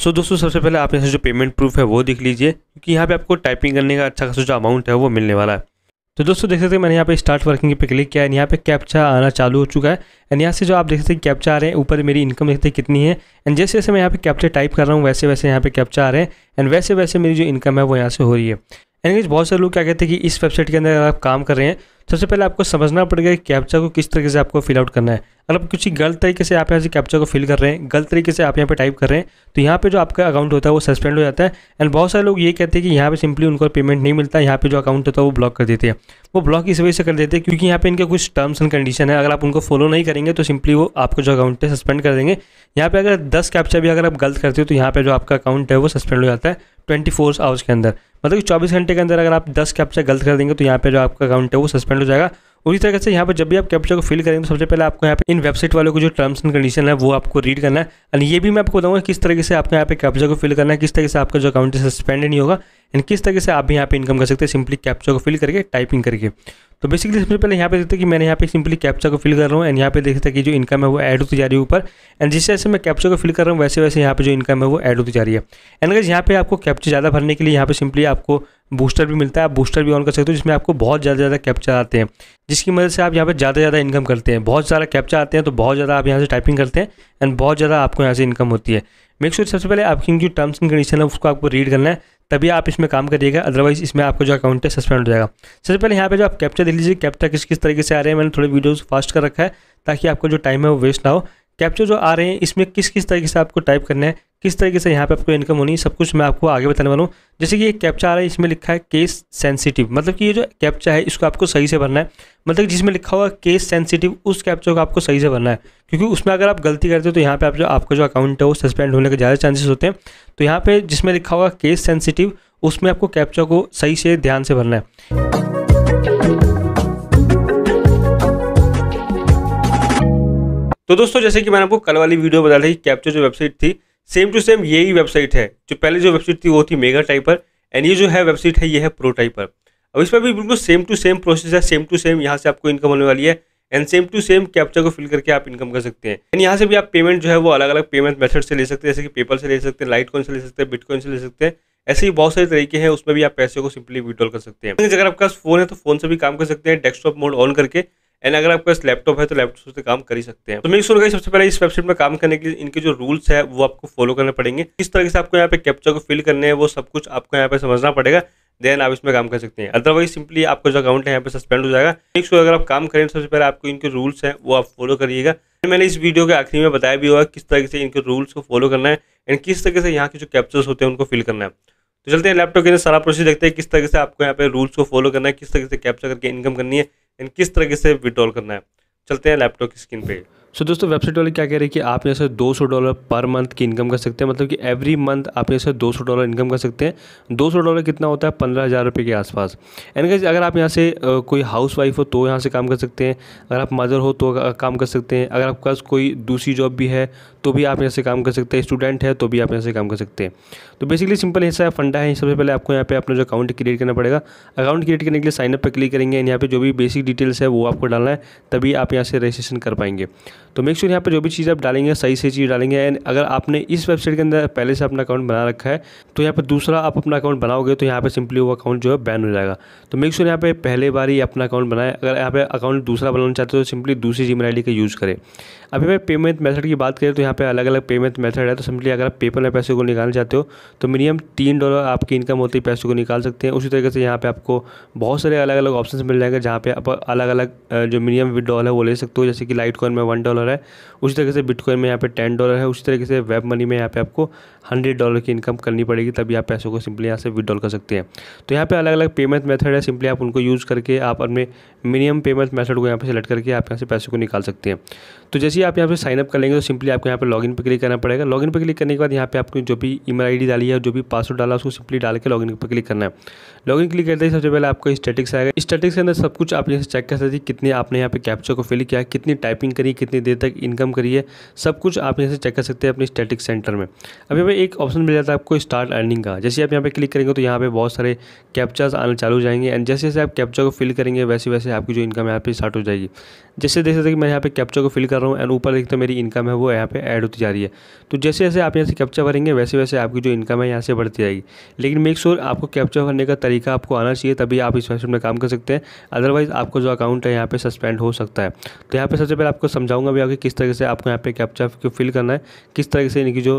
सो so, दोस्तों सबसे पहले आप यहाँ से जो पेमेंट प्रूफ है वो देख लीजिए क्योंकि यहाँ पे आपको टाइपिंग करने का अच्छा खासा जो अमाउंट है वो मिलने वाला है तो दोस्तों देख सकते हैं मैंने यहाँ पे स्टार्ट वर्किंग पे क्लिक किया है यहाँ पे कैप्चा आना चालू हो चुका है एंड यहाँ से जो आप देख सकते हैं कैप्चा आ रहे हैं ऊपर मेरी इनकम देखते हैं कितनी है एंड जैसे जैसे मैं यहाँ पे कैप्चा टाइप कर रहा हूँ वैसे वैसे यहाँ पे कैप्चा आ रहे हैं एंड वैसे वैसे मेरी जो इनकम है वो यहाँ से हो रही है एंड बहुत सारे लोग क्या कहते हैं कि इस वेबसाइट के अंदर अगर आप काम कर रहे हैं सबसे पहले आपको समझना पड़ेगा कि कैप्चा को किस तरीके से आपको फिल आउट करना है अगर मतलब आप किसी गलत तरीके से आप यहाँ से कैप्चा को फिल कर रहे हैं गलत तरीके से आप यहाँ पे टाइप कर रहे हैं तो यहाँ पे जो आपका अकाउंट होता है वो सस्पेंड हो जाता है एंड बहुत सारे लोग ये कहते हैं कि यहाँ पे सिंपली उनको पेमेंट नहीं मिलता यहाँ पे जो अकाउंट होता है वो ब्लॉक कर देते हैं वो ब्लॉक इस वजह से कर देते हैं क्योंकि यहाँ पे इनके कुछ टर्म्स एंड कंडीशन है अगर आप उनको फॉलो नहीं करेंगे तो सिंपली वो आपका जो अकाउंट है सस्पेंड कर देंगे यहाँ पे अगर दस कैप्चा भी अगर आप गलत करते हो तो यहाँ पर जो आपका अकाउंट है वो सस्पेंड हो जाता है ट्वेंटी आवर्स के अंदर मतलब कि चौबीस घंटे के अंदर अगर आप दस कैप्चा गलत कर देंगे तो यहाँ पर जो आपका अकाउंट है वो सस्पेंड हो जाएगा उसी तरह से यहाँ पर जब भी आप कैप्चा को फिल करेंगे तो सबसे पहले आपको यहाँ पे इन वेबसाइट वालों को जो टर्म्स एंड कंडीशन है वो आपको रीड करना है एंड ये भी मैं आपको बताऊँगा किस तरीके से आपको यहाँ पे कैप्चा को फिल करना है किस तरीके से आपका जो अकाउंट है सस्पेंड नहीं होगा एंड किस तरीके से आप भी यहाँ पे इनकम कर सकते हैं सिंपली कैप्चा को फिल करके टाइपिंग करके तो बेसिकली सबसे पहले यहाँ पे देखते हैं कि मैंने यहाँ पे सिंपली कैप्चा को फिल कर रहा हूँ एंड यहाँ पे देखते हैं कि जो इनकम है वो ऐड होती जा रही है ऊपर एंड जिस जैसे मैं कैप्चा को फिल कर रहा हूँ वैसे वैसे यहाँ पे जो इनकम है वो ऐड होती जा रही है एंड अगर यहाँ पे आपको कैप्चा ज़्यादा भरने के लिए यहाँ पे सिंपली आपको बूस्टर भी मिलता है आप बूस्टर भी ऑन कर सकते हो जिसमें आपको बहुत ज़्यादा ज़्यादा कैप्चर आते हैं जिसकी मदद से आप यहाँ पर ज़्यादा ज़्यादा इनकम करते हैं बहुत सारा कैप्चर आते हैं तो बहुत ज़्यादा आप यहाँ से टाइपिंग करते हैं एंड बहुत ज़्यादा आपको यहाँ से इनकम होती है मेक श्योर सबसे पहले आपकी जो टर्म्स एंड कंडीशन है उसको आपको रीड करना है तभी आप इसमें काम करिएगा अदरवाइज इसमें आपका जो अकाउंट है सस्पेंड हो जाएगा सबसे पहले यहाँ पे जो आप कैप्चर देख लीजिए कैप्चर किस किस तरीके से आ रहे हैं मैंने थोड़े वीडियोस फास्ट कर रखा है ताकि आपको जो टाइम है वो वेस्ट ना हो कैप्चर जो आ रहे हैं इसमें किस किस तरीके से आपको टाइप करना है किस तरीके से यहाँ पे आपको इनकम होनी है सब कुछ मैं आपको आगे बताने वाला हूँ जैसे कि ये कैप्चा आ रहा है इसमें लिखा है केस सेंसिटिव मतलब कि ये जो कैप्चा है इसको आपको सही से भरना है मतलब जिसमें लिखा हुआ केस सेंसिटिव उस कैप्चा को आपको सही से भरना है क्योंकि उसमें अगर आप गलती करते हो तो यहाँ पर आप जो आपका जो अकाउंट है वो सस्पेंड होने के ज़्यादा चांसेस होते हैं तो यहाँ पर जिसमें लिखा हुआ केस सेंसिटिव उसमें आपको कैप्चा को सही से ध्यान से भरना है तो दोस्तों जैसे कि मैंने आपको कल वाली वीडियो बताया था कि कैप्चर जो वेबसाइट थी सेम टू सेम यही वेबसाइट है जो पहले जो वेबसाइट थी वो थी मेगा टाइपर एंड ये जो है वेबसाइट है ये है प्रो टाइपर अब इसमें भी बिल्कुल सेम टू सेम प्रोसेस है सेम टू सेम यहाँ से आपको इनकम होने वाली है and same to same captcha को फिल करके आप इनकम कर सकते हैं एंड यहाँ से भी आप पेमेंट जो है वो अलग अलग पेमेंट मेथड से ले सकते हैं जैसे कि पेपर से ले सकते हैं लाइट कॉइन से ले सकते हैं बिटकॉइन से ले सकते हैं ऐसे ही बहुत सारे तरीके हैं उसमें भी आप पैसे को सिंपली विड्रॉल कर सकते हैं अगर आपके पास फोन है तो फोन से भी काम कर सकते हैं डेस्कटॉप मोड ऑन करके एंड अगर आपके पास लैपटॉप है तो लैपटॉप से काम कर ही सकते हैं तो मेक श्योर सबसे पहले इस वेबसाइट में काम करने के लिए इनके जो रूल्स है वो आपको फॉलो करने पड़ेंगे किस तरीके से आपको यहाँ पे कैप्चर को फिल करने हैं वो सब कुछ आपको यहाँ पे समझना पड़ेगा देन आप इसमें काम कर सकते हैं अदरवाइज सिंपली आपका जो अकाउंट है यहाँ पे सस्पेंड हो जाएगा मेक श्योर अगर आप काम करें तो सबसे पहले आपको इनके रूल्स हैं वो आप फॉलो करिएगा मैंने इस वीडियो के आखिरी में बताया भी होगा किस तरीके से इनके रूल्स को फॉलो करना है एंड किस तरीके से यहाँ के जो कैप्चर्स होते हैं उनको फिल करना है तो चलते हैं लैपटॉप के अंदर सारा प्रोसेस देखते हैं किस तरीके से आपको यहाँ पे रूल्स को फॉलो करना है किस तरीके से कैप्चर करके इनकम करनी है एंड किस तरीके से विड्रॉल करना है चलते हैं लैपटॉप की स्क्रीन पे सो so, दोस्तों वेबसाइट वाले क्या कह रहे हैं कि आप यहाँ से 200 डॉलर पर मंथ की इनकम कर सकते हैं मतलब कि एवरी मंथ आप यहाँ से 200 डॉलर इनकम कर सकते हैं 200 डॉलर कितना होता है पंद्रह हज़ार रुपये के आसपास एंड गाइज अगर आप यहाँ से कोई हाउस वाइफ हो तो यहाँ से काम कर सकते हैं अगर आप मदर हो तो काम कर सकते हैं अगर आपके पास कोई दूसरी जॉब भी है तो भी आप यहाँ से काम कर सकते हैं स्टूडेंट है तो भी आप यहाँ से काम कर सकते हैं तो बेसिकली सिंपल हिस्सा है फंडा है सबसे पहले आपको यहाँ पे अपना जो अकाउंट क्रिएट करना पड़ेगा अकाउंट क्रिएट करने के लिए साइनअप पर क्लिक करेंगे एंड यहाँ पर जो भी बेसिक डिटेल्स है वो आपको डालना है तभी आप यहाँ से रजिस्ट्रेशन कर पाएंगे तो मेक श्योर यहाँ पर जो भी चीज़ आप डालेंगे सही सही चीज़ डालेंगे एंड अगर आपने इस वेबसाइट के अंदर पहले से अपना अकाउंट बना रखा है तो यहाँ पर दूसरा आप अपना अकाउंट बनाओगे तो यहाँ पर सिंपली वो अकाउंट जो है बैन हो जाएगा तो मेक श्योर यहाँ पर पहले बार ही अपना अकाउंट बनाए अगर यहाँ पर अकाउंट दूसरा बनाना चाहते हो तो सिंपली दूसरी जी मेल का यूज़ करें अभी मैं पेमेंट मेथड की बात करें तो यहाँ पर अलग अलग पेमेंट मेथड है तो सिंपली अगर आप पेपर में पैसे को निकालना चाहते हो तो मिनिमम तीन डॉलर आपकी इनकम होती है पैसे को निकाल सकते हैं उसी तरीके से यहाँ पे आपको बहुत सारे अलग अलग ऑप्शन मिल जाएंगे जहाँ पर आप अलग अलग जो मिनिमम विड्रॉल है वो ले सकते हो जैसे कि लाइट कॉइन में वन डॉलर डॉलर है उसी तरीके से बिटकॉइन में यहाँ पे टेन डॉलर है उसी तरीके से वेब मनी में यहाँ पे आपको हंड्रेड डॉलर की इनकम करनी पड़ेगी तभी आप पैसों को सिंपली यहाँ से विदड्रॉल कर सकते हैं तो यहाँ पे अलग अलग पेमेंट मेथड है सिंपली आप उनको यूज़ करके आप अपने मिनिमम पेमेंट मेथड को यहाँ पे सेलेक्ट करके आप यहाँ से पैसे को निकाल सकते हैं तो जैसे ही आप यहाँ पे साइनअप कर लेंगे तो सिंपली आपको यहाँ पे लॉगिन पे क्लिक करना पड़ेगा लॉगिन पे क्लिक करने के बाद यहाँ पे आपको जो भी ईमेल आईडी डाली है जो भी पासवर्ड डाला उसको सिंपली डाल के लॉगिन पे क्लिक करना है लॉगिन क्लिक करते ही सबसे पहले आपको स्टेटिक्स आएगा स्टेटिक्स के अंदर सब कुछ आप यहाँ से चेक कर सकते हैं कितने आपने यहाँ पे कैप्चर को फिल किया कितनी टाइपिंग करी कितनी देर तक इनकम करी है सब कुछ आप यहाँ से चेक कर सकते हैं अपने स्टेटिक्स सेंटर में अब यहाँ पर एक ऑप्शन मिल जाता है आपको स्टार्ट अर्निंग का जैसे आप यहाँ पे क्लिक करेंगे तो यहाँ पे बहुत सारे कैप्चर्स आने चालू हो जाएंगे एंड जैसे जैसे आप कैप्चर को फिल करेंगे वैसे वैसे आपकी जो इनकम यहाँ पे स्टार्ट हो जाएगी जैसे हैं कि मैं यहाँ पे कैप्चा को फिल कर रहा हूँ एंड ऊपर देखते मेरी इनकम है वो यहाँ पे ऐड होती जा रही है तो जैसे जैसे आप यहाँ से कैप्चा भरेंगे वैसे वैसे आपकी जो इनकम है यहाँ से बढ़ती जाएगी लेकिन मेक श्योर sure आपको कैप्चा भरने का तरीका आपको आना चाहिए तभी आप इस वेबसाइट में काम कर सकते हैं अदरवाइज़ आपको जो अकाउंट है यहाँ पर सस्पेंड हो सकता है तो यहाँ पर सबसे पहले आपको समझाऊंगा भी आगे किस तरीके से आपको यहाँ पर कैप्चा को फिल करना है किस तरीके से इनकी जो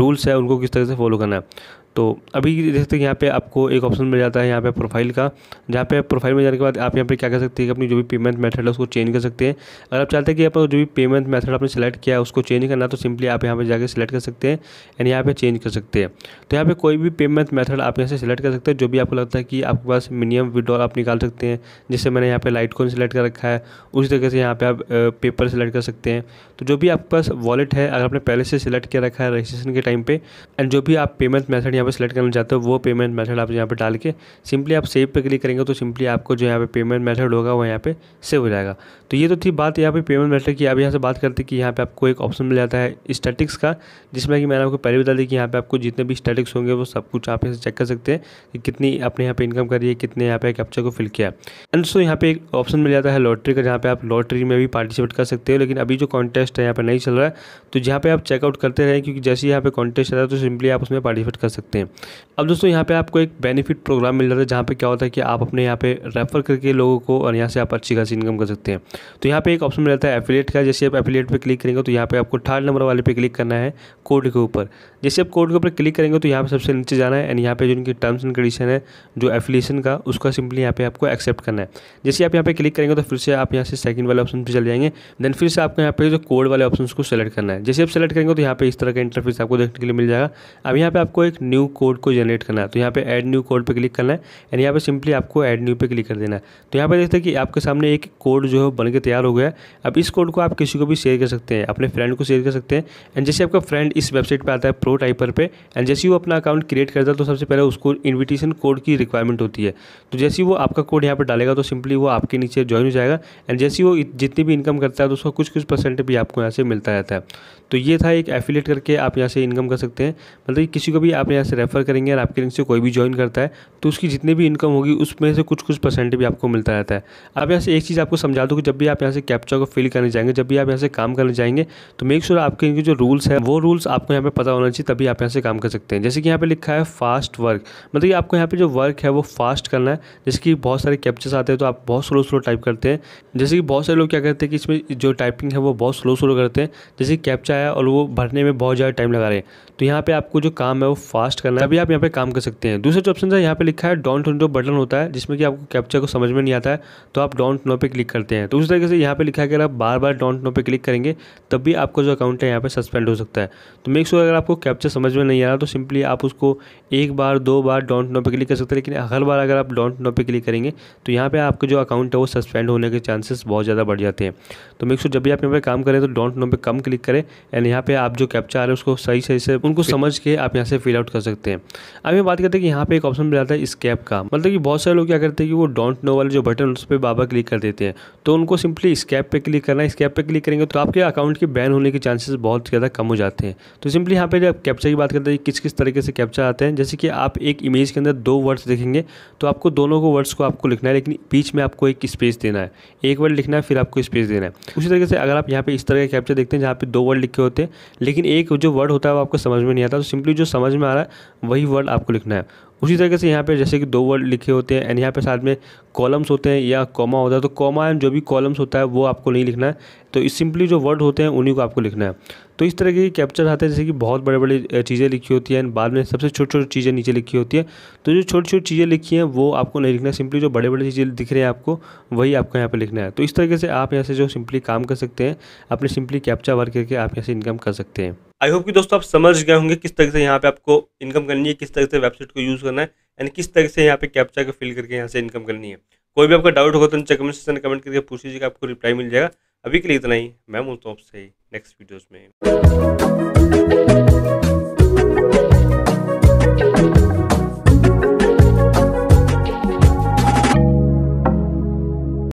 रूल्स है उनको किस तरह से फॉलो करना है तो अभी देख सकते हैं यहाँ पे आपको एक ऑप्शन मिल जाता है यहाँ पे प्रोफाइल का जहाँ पे प्रोफाइल में जाने के बाद आप यहाँ पे क्या कर सकते हैं कि अपनी जो भी पेमेंट मेथड है उसको चेंज कर सकते हैं अगर आप चाहते हैं कि आप जो भी पेमेंट मेथड आपने सेलेक्ट किया है उसको चेंज करना तो सिंपली आप यहाँ पर जाकर सेलेक्ट कर सकते हैं एंड यहाँ पर चेंज कर सकते हैं तो यहाँ पर कोई भी पेमेंट मैथड आप यहाँ से सिलेक्ट कर सकते हैं जो भी आपको लगता है कि आपके पास मिनिमम विड्रॉल आप निकाल सकते हैं जिससे मैंने यहाँ पर लाइट कॉइन सेलेक्ट कर रखा है उसी तरीके से यहाँ पर आप पेपर सेलेक्ट कर सकते हैं तो जो भी आपके पास वॉलेट है अगर आपने पहले से सिलेक्ट किया रखा है रजिस्ट्रेशन के टाइम पर एंड जो भी आप पेमेंट मैथड यहाँ पे सेलेक्ट करना चाहते हो वो पेमेंट मेथड आप यहाँ पे डाल के सिंपली आप सेव पे क्लिक करेंगे तो सिंपली आपको जो यहाँ पे पेमेंट मेथड होगा वो यहाँ पे सेव हो जाएगा तो ये तो थी बात यहाँ पे पेमेंट मेथड की आप यहाँ से बात करते कि यहाँ पे आपको एक ऑप्शन मिल जाता है स्टैटिक्स का जिसमें कि मैंने आपको पहले बता दी कि यहाँ पे आपको जितने भी स्टैटिक्स होंगे वो सब कुछ आप यहाँ से चेक कर सकते हैं कि कितनी आपने यहाँ पे इनकम करी है कितने यहाँ पे कैप्चर को फिल किया एंड सो यहाँ पे एक ऑप्शन मिल जाता है लॉटरी का जहाँ पे आप लॉटरी में भी पार्टिसिपेट कर सकते हो लेकिन अभी जो कॉन्टेस्ट है यहाँ पे नहीं चल रहा है तो जहाँ पे आप चेकआउट करते रहे क्योंकि जैसे यहाँ पे कॉन्टेस्ट आता है तो सिंपली आप उसमें पार्टिसिपेट कर सकते सकते हैं अब दोस्तों यहाँ पे आपको एक बेनिफिट प्रोग्राम मिल जाता है जहाँ पे क्या होता है कि आप अपने यहाँ पे रेफ़र करके लोगों को और यहाँ से आप अच्छी खासी इनकम कर सकते हैं तो यहाँ पे एक ऑप्शन मिल जाता है एफिलेट का जैसे आप एफिलेट पे क्लिक करेंगे तो यहाँ पे आपको थर्ड नंबर वाले पे क्लिक करना है कोड के ऊपर जैसे आप कोड के ऊपर क्लिक करेंगे तो यहाँ पर सबसे नीचे जाना है एंड यहाँ पर जो इनकी टर्म्स एंड कंडीशन है जो एफिलेशन का उसका सिंपली यहाँ पे आपको एक्सेप्ट करना है जैसे आप यहाँ पर क्लिक करेंगे तो फिर से आप यहाँ से सेकंड वाले ऑप्शन पर चले जाएंगे देन फिर से आपको यहाँ पे जो कोड वाले ऑप्शन को सेलेक्ट करना है जैसे आप सेलेक्ट करेंगे तो यहाँ पे इस तरह का इंटरफेस आपको देखने के लिए मिल जाएगा अब यहाँ पर आपको एक न्यू न्यू कोड को जनरेट करना है तो यहाँ पे ऐड न्यू कोड पे क्लिक करना है एंड यहाँ पे सिंपली आपको ऐड न्यू पे क्लिक कर देना है तो यहाँ पे देखते हैं कि आपके सामने एक कोड जो है बन के तैयार हो गया अब इस कोड को आप किसी को भी शेयर कर सकते हैं अपने फ्रेंड को शेयर कर सकते हैं एंड जैसे आपका फ्रेंड इस वेबसाइट पर आता है प्रो टाइपर पर एंड जैसे वो अपना अकाउंट क्रिएट करता है तो सबसे पहले उसको इन्विटेशन कोड की रिक्वायरमेंट होती है तो जैसे वो आपका कोड यहाँ पर डालेगा तो सिंपली वो आपके नीचे ज्वाइन हो जाएगा एंड जैसे वो जितनी भी इनकम करता है तो उसका कुछ कुछ परसेंट भी आपको यहाँ से मिलता रहता है तो ये था एक एफिलेट करके आप यहाँ से इनकम कर सकते हैं मतलब किसी को भी आप यहाँ से रेफ़र करेंगे और आपके लिंक से कोई भी ज्वाइन करता है तो उसकी जितनी भी इनकम होगी उसमें से कुछ कुछ परसेंट भी आपको मिलता रहता है अब यहाँ से एक चीज़ आपको समझा दूँ कि जब भी आप यहाँ से कैप्चा को फिल करने जाएंगे जब भी आप यहाँ से काम करने जाएंगे तो मेक श्योर आपके इनके जो रूल्स है वो रूल्स आपको यहाँ पर पता होना चाहिए तभी आप यहाँ से काम कर सकते हैं जैसे कि यहाँ पर लिखा है फास्ट वर्क मतलब कि आपको यहाँ पर जो वर्क है वो फास्ट करना है जैसे कि बहुत सारे कैप्चर्स आते हैं तो आप बहुत स्लो स्लो टाइप करते हैं जैसे कि बहुत सारे लोग क्या करते हैं कि इसमें जो टाइपिंग है वो बहुत स्लो स्लो करते हैं जैसे कैप्चा आया और वो भरने में बहुत ज़्यादा टाइम लगा रहे हैं तो यहाँ पर आपको जो काम है वो फास्ट फास्ट करना है अभी आप यहाँ पे काम कर सकते हैं दूसरा जो ऑप्शन है यहाँ पे लिखा है डॉन्ट नो बटन होता है जिसमें कि आपको कैप्चर को समझ में नहीं आता है तो आप डॉन्ट नो पे क्लिक करते हैं तो उस तरीके से यहाँ पे लिखा है अगर आप बार बार डॉन्ट नो पे क्लिक करेंगे तब भी आपका जो अकाउंट है यहाँ पे सस्पेंड हो सकता है तो मेक श्योर अगर आपको कैप्चर समझ में नहीं आ रहा तो सिंपली आप उसको एक बार दो बार डॉन्ट नो पे क्लिक कर सकते हैं लेकिन हर बार अगर आप डॉन्ट नो पे क्लिक करेंगे तो यहाँ पर आपका जो अकाउंट है वो सस्पेंड होने के चांसेस बहुत ज़्यादा बढ़ जाते हैं तो मेक श्योर जब भी आप यहाँ पे काम करें तो डॉन्ट नो पे कम क्लिक करें एंड यहाँ पे आप जो कैप्चर आ रहे हैं उसको सही सही से उनको समझ के आप यहाँ से फिल आउट कर सकते सकते हैं अब ये बात करते हैं कि यहाँ पे एक ऑप्शन मिल जाता है स्कैप का मतलब कि बहुत सारे लोग क्या करते हैं कि वो डोंट नो वाले जो बटन उस पर बाबा क्लिक कर देते हैं तो उनको सिंपली स्कैप पे क्लिक करना है स्कैप पे क्लिक करेंगे तो आपके अकाउंट के बैन होने के चांसेस बहुत ज़्यादा कम हो जाते हैं तो सिंपली यहाँ पे जब कैप्चा की बात करते हैं किस किस तरीके से कैप्चा आते हैं जैसे कि आप एक इमेज के अंदर दो वर्ड्स देखेंगे तो आपको दोनों को वर्ड्स को आपको लिखना है लेकिन बीच में आपको एक स्पेस देना है एक वर्ड लिखना है फिर आपको स्पेस देना है उसी तरीके से अगर आप यहाँ पे इस तरह के कैप्चा देखते हैं जहाँ पे दो वर्ड लिखे होते हैं लेकिन एक जो वर्ड होता है वो आपको समझ में नहीं आता तो सिंपली जो समझ में आ रहा है वही वर्ड आपको लिखना है उसी तरीके से यहाँ पे जैसे कि दो वर्ड लिखे होते हैं एंड यहाँ पे साथ में कॉलम्स होते हैं या कॉमा होता है तो कॉमा एंड जो भी कॉलम्स होता है वो आपको नहीं लिखना है तो इस सिंपली जो वर्ड होते हैं उन्हीं को आपको लिखना है तो इस तरह के कैप्चर आते हैं जैसे कि बहुत बड़े बड़े चीज़ें लिखी होती हैं एंड बाद में सबसे छोटी छोटी चीज़ें नीचे लिखी होती है तो जो छोटी छोटी चीज़ें लिखी हैं वो आपको नहीं लिखना है सिंपली जो बड़े बड़े चीज़ें दिख रहे हैं आपको वही आपको यहाँ पर लिखना है तो इस तरीके से आप यहाँ से जो सिंपली काम कर सकते हैं अपने सिंपली कैप्चा वर्क करके आप यहाँ से इनकम कर सकते हैं आई होप कि दोस्तों आप समझ गए होंगे किस तरह से यहाँ पे आपको इनकम करनी है किस तरह से वेबसाइट को यूज़ करना है एंड किस तरह से यहाँ पे कैप्चा को फिल करके यहाँ से इनकम करनी है कोई भी आपका डाउट होगा तो नीचे कमेंट सेक्शन में कमेंट करके पूछ लीजिएगा आपको रिप्लाई मिल जाएगा अभी के लिए इतना ही मैं बोलता हूँ आपसे नेक्स्ट वीडियोज़ में